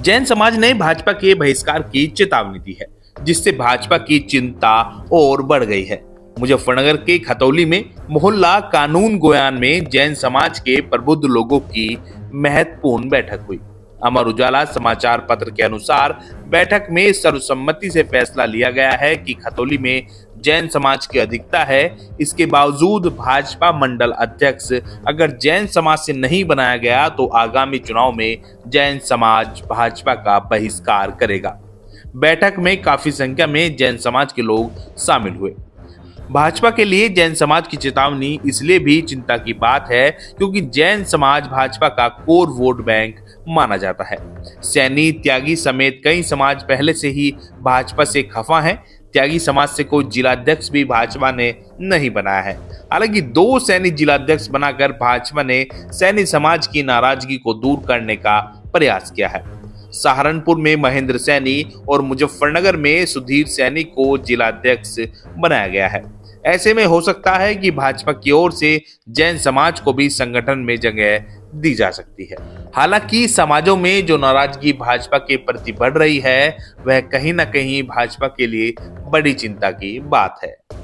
जैन समाज ने भाजपा के बहिष्कार की चेतावनी दी है जिससे भाजपा की चिंता और बढ़ गई है मुजफ्फरनगर के खतौली में मोहल्ला कानून गोयान में जैन समाज के प्रबुद्ध लोगों की महत्वपूर्ण बैठक हुई अमर उजाला समाचार पत्र के अनुसार बैठक में सर्वसम्मति से फैसला लिया गया है कि खतौली में जैन समाज की अधिकता है इसके बावजूद भाजपा मंडल अध्यक्ष अगर जैन समाज से नहीं बनाया गया तो आगामी चुनाव में जैन समाज भाजपा का बहिष्कार करेगा बैठक में काफी संख्या में जैन समाज के लोग शामिल हुए भाजपा के लिए जैन समाज की चेतावनी इसलिए भी चिंता की बात है क्योंकि जैन समाज भाजपा का कोर वोट बैंक माना जाता है सैनी त्यागी समेत कई समाज पहले से ही भाजपा से खफा हैं त्यागी समाज से कोई जिलाध्यक्ष भी भाजपा ने नहीं बनाया है हालांकि दो सैनी जिलाध्यक्ष बनाकर भाजपा ने सैनिक समाज की नाराजगी को दूर करने का प्रयास किया है सहारनपुर में महेंद्र सैनी और मुजफ्फरनगर में सुधीर सैनी को जिलाध्यक्ष बनाया गया है ऐसे में हो सकता है कि भाजपा की ओर से जैन समाज को भी संगठन में जगह दी जा सकती है हालांकि समाजों में जो नाराजगी भाजपा के प्रति बढ़ रही है वह कहीं ना कहीं भाजपा के लिए बड़ी चिंता की बात है